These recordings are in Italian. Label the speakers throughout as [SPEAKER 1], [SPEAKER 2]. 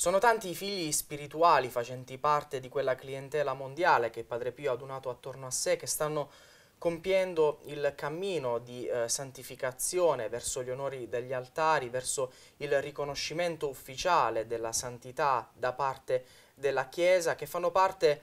[SPEAKER 1] Sono tanti i figli spirituali facenti parte di quella clientela mondiale che Padre Pio ha adunato attorno a sé, che stanno compiendo il cammino di eh, santificazione verso gli onori degli altari, verso il riconoscimento ufficiale della santità da parte della Chiesa, che fanno parte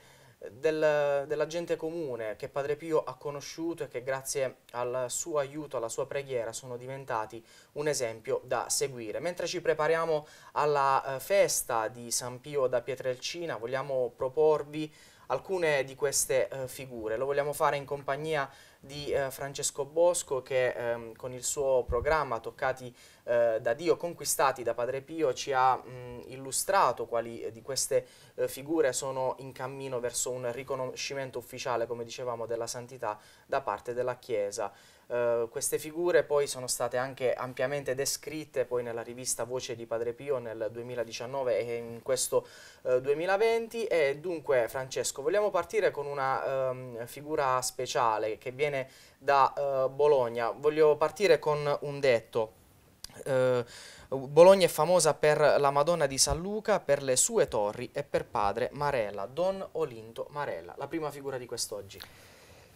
[SPEAKER 1] del, della gente comune che Padre Pio ha conosciuto e che grazie al suo aiuto, alla sua preghiera sono diventati un esempio da seguire. Mentre ci prepariamo alla eh, festa di San Pio da Pietrelcina vogliamo proporvi alcune di queste eh, figure. Lo vogliamo fare in compagnia di di eh, Francesco Bosco che ehm, con il suo programma Toccati eh, da Dio, conquistati da Padre Pio, ci ha mh, mm, illustrato quali di queste eh, figure sono in cammino verso un riconoscimento ufficiale, come dicevamo, della santità da parte della Chiesa. Eh, queste figure poi sono state anche ampiamente descritte poi nella rivista Voce di Padre Pio nel 2019 e in questo uh, eh, 2020 e dunque Francesco vogliamo partire con una um, figura speciale che viene da uh, Bologna, voglio partire con un detto. Bologna è famosa per la Madonna di San Luca, per le sue torri e per padre Marella, Don Olinto Marella, la prima figura di quest'oggi.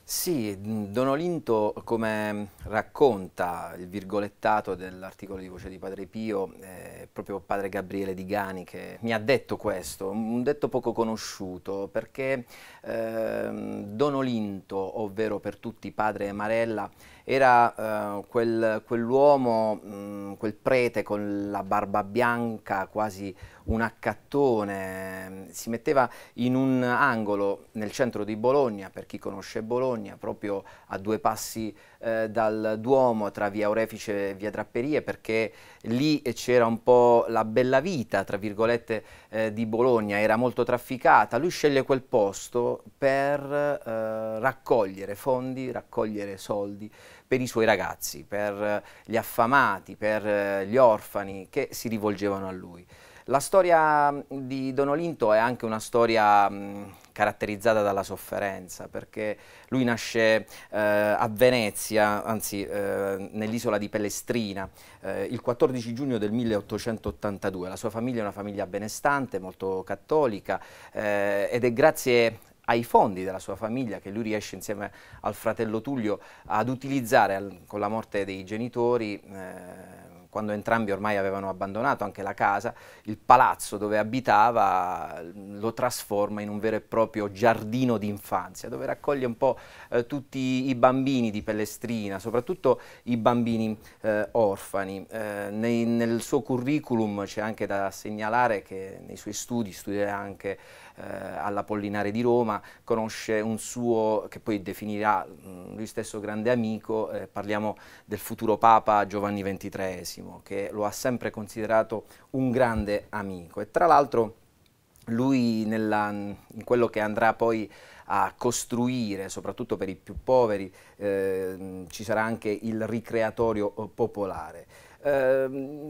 [SPEAKER 2] Sì, mm, Don Olinto, come racconta il virgolettato dell'articolo di voce di Padre Pio, eh, proprio Padre Gabriele Di Gani che mi ha detto questo, un detto poco conosciuto, perché eh, Olinto, ovvero per tutti Padre Marella, era eh, quel, quell'uomo, mh, mm, quel prete con la barba bianca, quasi un accattone, mm, si metteva in un angolo nel centro di Bologna, per chi conosce Bologna, Bologna, proprio a due passi eh, dal Duomo, tra via Orefice e via Drapperie, perché lì c'era un po' la bella vita, tra virgolette, eh, di Bologna, era molto trafficata. Lui sceglie quel posto per eh, raccogliere fondi, raccogliere soldi per i suoi ragazzi, per eh, gli affamati, per eh, gli orfani che si rivolgevano a lui. La storia mm, di Don Olinto è anche una storia mh, mm, caratterizzata dalla sofferenza, perché lui nasce eh, a Venezia, anzi eh, nell'isola di Pellestrina, eh, il 14 giugno del 1882. La sua famiglia è una famiglia benestante, molto cattolica, eh, ed è grazie ai fondi della sua famiglia che lui riesce insieme al fratello Tullio ad utilizzare al, con la morte dei genitori. Eh, quando entrambi ormai avevano abbandonato anche la casa, il palazzo dove abitava lo trasforma in un vero e proprio giardino d'infanzia, dove raccoglie un po' eh, tutti i bambini di Pellestrina, soprattutto i bambini eh, orfani. Eh, nei, nel suo curriculum c'è anche da segnalare che nei suoi studi studierà anche eh, alla Pollinare di Roma, conosce un suo, che poi definirà mm, lui stesso grande amico, eh, parliamo del futuro Papa Giovanni XXIII. Massimo, che lo ha sempre considerato un grande amico e tra l'altro lui nella, in quello che andrà poi a costruire, soprattutto per i più poveri, eh, ci sarà anche il ricreatorio eh, popolare. Eh,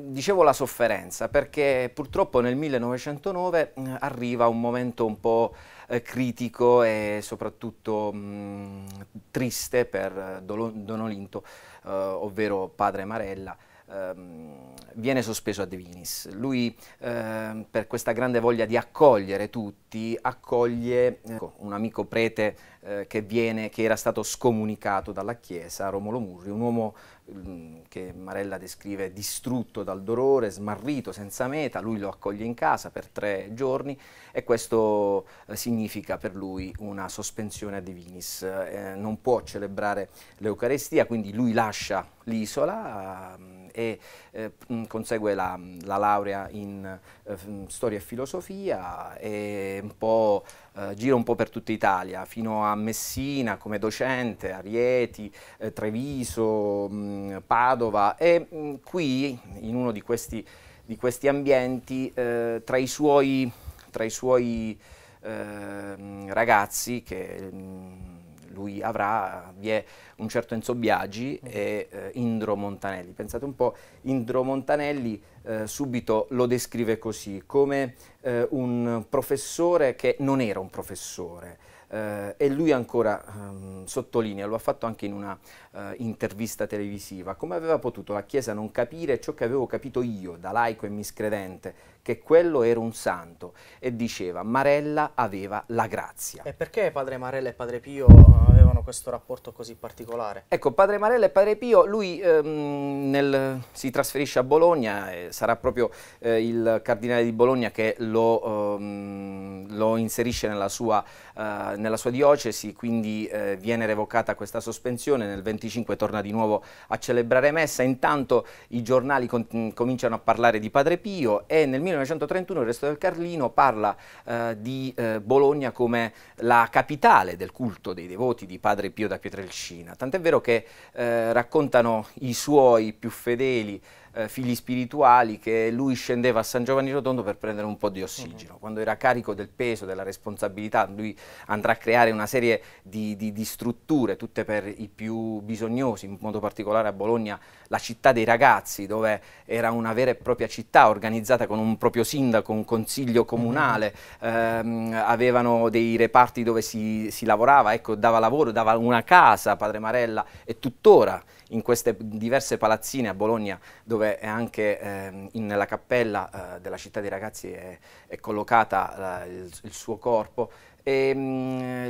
[SPEAKER 2] dicevo la sofferenza perché purtroppo nel 1909 mm, arriva un momento un po' eh, critico e soprattutto mh, mm, triste per eh, Don Olinto, eh, ovvero padre Marella, ehm, viene sospeso a De Vinis. Lui ehm, per questa grande voglia di accogliere tutti, accoglie ecco, un amico prete eh, che, viene, che era stato scomunicato dalla Chiesa, Romolo Murri, un uomo Mm, che Marella descrive distrutto dal dolore, smarrito, senza meta, lui lo accoglie in casa per tre giorni e questo eh, significa per lui una sospensione a divinis, eh, non può celebrare l'Eucarestia, quindi lui lascia l'isola ehm, e eh, mm, consegue la, la, laurea in eh, storia e filosofia e un po' eh, gira un po' per tutta Italia, fino a Messina come docente, a Rieti, eh, Treviso, mh, mm, Padova e mh, mm, qui in uno di questi, di questi ambienti eh, tra i suoi, tra i suoi eh, ragazzi che mm, lui avrà, vi è un certo Enzo Biagi mm. e eh, Indro Montanelli. Pensate un po', Indro Montanelli eh, subito lo descrive così, come eh, un professore che non era un professore, Uh, e lui ancora um, sottolinea, lo ha fatto anche in una uh, intervista televisiva, come aveva potuto la Chiesa non capire ciò che avevo capito io, da laico e miscredente, che quello era un santo e diceva Marella aveva la grazia. E
[SPEAKER 1] perché padre Marella e padre Pio eh, avevano questo rapporto così particolare? Ecco, padre Marella e padre
[SPEAKER 2] Pio, lui ehm, nel, si trasferisce a Bologna, eh, sarà proprio eh, il cardinale di Bologna che lo, ehm, lo inserisce nella sua, eh, nella sua, diocesi, quindi eh, viene revocata questa sospensione, nel 25 torna di nuovo a celebrare messa, intanto i giornali com cominciano a parlare di padre Pio e nel 1931 il Resto del Carlino parla eh, di eh, Bologna come la capitale del culto dei devoti di Padre Pio da Pietrelcina, tant'è vero che eh, raccontano i suoi più fedeli eh, figli spirituali che lui scendeva a San Giovanni Rotondo per prendere un po' di ossigeno. Mm. Quando era carico del peso, della responsabilità, lui andrà a creare una serie di, di, di strutture, tutte per i più bisognosi, in modo particolare a Bologna, la città dei ragazzi, dove era una vera e propria città organizzata con un proprio sindaco, un consiglio comunale, mm. ehm, avevano dei reparti dove si, si lavorava, ecco, dava lavoro, dava una casa, Padre Marella, e tuttora in queste diverse palazzine a Bologna dove è anche eh, in, nella cappella eh, della città dei ragazzi è, è collocata il, il suo corpo e ehm,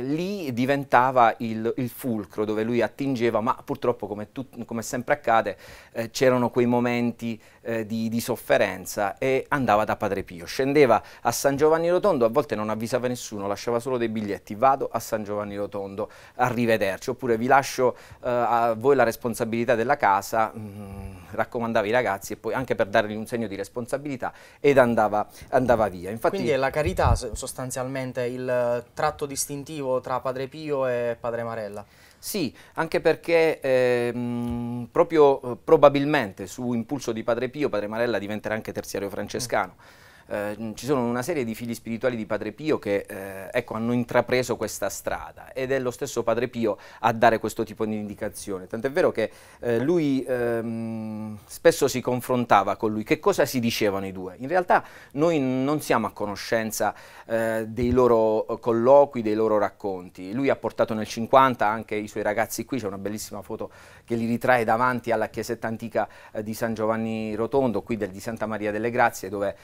[SPEAKER 2] mh, lì diventava il, il, fulcro dove lui attingeva, ma purtroppo come, come sempre accade eh, c'erano quei momenti eh, di, di, sofferenza e andava da Padre Pio. Scendeva a San Giovanni Rotondo, a volte non avvisava nessuno, lasciava solo dei biglietti, vado a San Giovanni Rotondo, arrivederci, oppure vi lascio eh, a voi la responsabilità della casa, mh, mm, raccomandava i ragazzi e poi anche per dargli un segno di responsabilità ed andava, andava via. Infatti, Quindi è la
[SPEAKER 1] carità sostanzialmente il tratto distintivo tra Padre Pio e Padre Marella? Sì, anche perché eh,
[SPEAKER 2] proprio eh, probabilmente su impulso di Padre Pio, Padre Marella diventerà anche terziario francescano. Mm. Ehm, ci sono una serie di figli spirituali di Padre Pio che eh, ecco, hanno intrapreso questa strada ed è lo stesso Padre Pio a dare questo tipo di indicazione. Tant'è vero che eh, lui ehm, spesso si confrontava con lui, che cosa si dicevano i due? In realtà noi non siamo a conoscenza eh, dei loro eh, colloqui, dei loro racconti. Lui ha portato nel 50 anche i suoi ragazzi qui, c'è una bellissima foto che li ritrae davanti alla chiesetta antica eh, di San Giovanni Rotondo, qui del, di Santa Maria delle Grazie, dove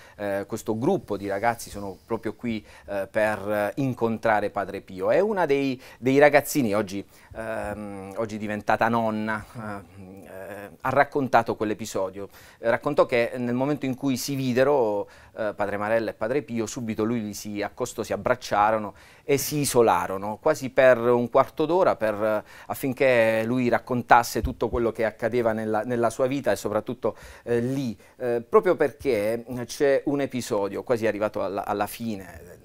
[SPEAKER 2] questo questo gruppo di ragazzi sono proprio qui eh, per incontrare Padre Pio. È una dei, dei ragazzini, oggi, ehm, oggi, diventata nonna, eh, ha raccontato quell'episodio. Raccontò che nel momento in cui si videro eh, Padre Marella e Padre Pio, subito lui li si accostò, si abbracciarono e si isolarono, quasi per un quarto d'ora affinché lui raccontasse tutto quello che accadeva nella, nella sua vita e soprattutto eh, lì, eh, proprio perché c'è un episodio episodio, quasi arrivato alla, alla fine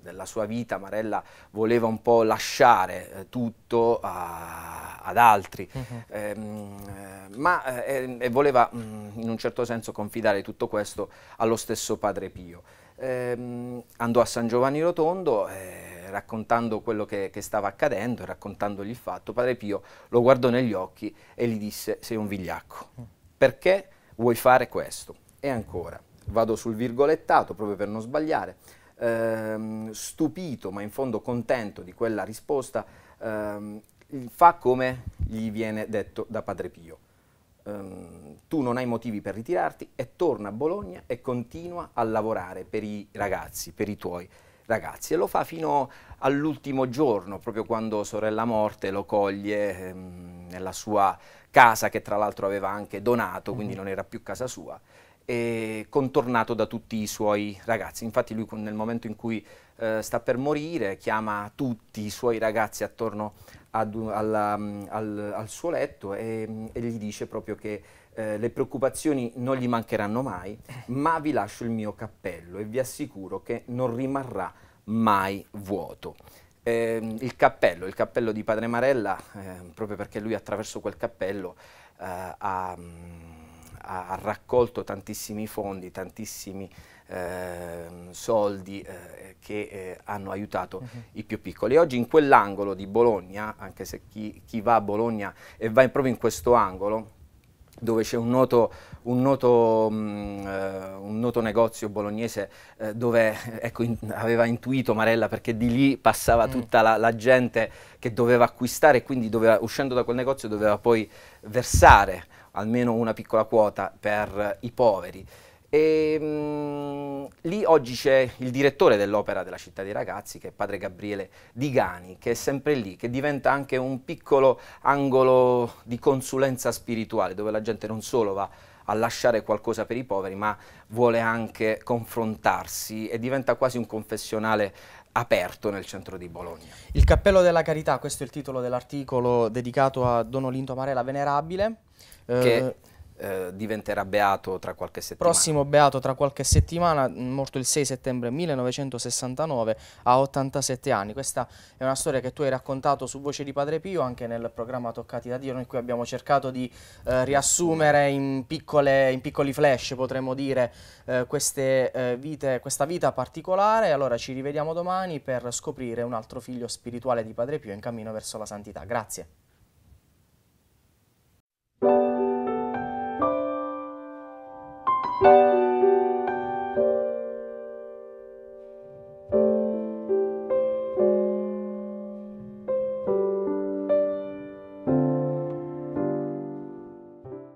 [SPEAKER 2] della sua vita, Marella voleva un po' lasciare eh, tutto a, ad altri, uh mhm. -huh. ehm, eh, ma eh, ehm, voleva mh, mm, in un certo senso confidare tutto questo allo stesso padre Pio. Ehm, andò a San Giovanni Rotondo eh, raccontando quello che, che stava accadendo, raccontandogli il fatto, padre Pio lo guardò negli occhi e gli disse sei un vigliacco, mm. perché vuoi fare questo? E ancora, vado sul virgolettato proprio per non sbagliare, ehm, stupito ma in fondo contento di quella risposta, ehm, fa come gli viene detto da Padre Pio. Ehm, tu non hai motivi per ritirarti e torna a Bologna e continua a lavorare per i ragazzi, per i tuoi ragazzi e lo fa fino all'ultimo giorno, proprio quando sorella morte lo coglie ehm, nella sua casa che tra l'altro aveva anche donato, quindi mm-hmm. non era più casa sua e contornato da tutti i suoi ragazzi. Infatti lui nel momento in cui eh, sta per morire chiama tutti i suoi ragazzi attorno ad, alla, mm, al, al, suo letto e, mm, e, gli dice proprio che eh, le preoccupazioni non gli mancheranno mai, ma vi lascio il mio cappello e vi assicuro che non rimarrà mai vuoto. Eh, il cappello, il cappello di Padre Marella, ehm, proprio perché lui attraverso quel cappello eh, ha mm, ha, raccolto tantissimi fondi, tantissimi eh, soldi eh, che eh, hanno aiutato uh mhm. -huh. i più piccoli. oggi in quell'angolo di Bologna, anche se chi, chi, va a Bologna e va in, proprio in questo angolo, dove c'è un noto, un, noto, mh, mm, eh, un noto, negozio bolognese eh, dove ecco, in, aveva intuito Marella perché di lì passava mm. tutta la, la, gente che doveva acquistare e quindi doveva, uscendo da quel negozio doveva poi versare almeno una piccola quota per i poveri. E, ehm, mh, lì oggi c'è il direttore dell'opera della città dei ragazzi, che è padre Gabriele Digani, che è sempre lì, che diventa anche un piccolo angolo di consulenza spirituale, dove la gente non solo va a lasciare qualcosa per i poveri, ma vuole anche confrontarsi e diventa quasi un confessionale aperto nel centro di Bologna.
[SPEAKER 1] Il Cappello della Carità, questo è il titolo dell'articolo dedicato a Don Olinto Marella Venerabile, che eh,
[SPEAKER 2] eh, diventerà beato tra qualche settimana. Prossimo
[SPEAKER 1] beato tra qualche settimana, mm, morto il 6 settembre 1969 a 87 anni. Questa è una storia che tu hai raccontato su Voce di Padre Pio anche nel programma Toccati da Dio. Noi qui abbiamo cercato di eh, riassumere in, piccole, in, piccoli flash, potremmo dire, eh, queste, eh, vite, questa vita particolare. Allora ci rivediamo domani per scoprire un altro figlio spirituale di Padre Pio in cammino verso la santità. Grazie.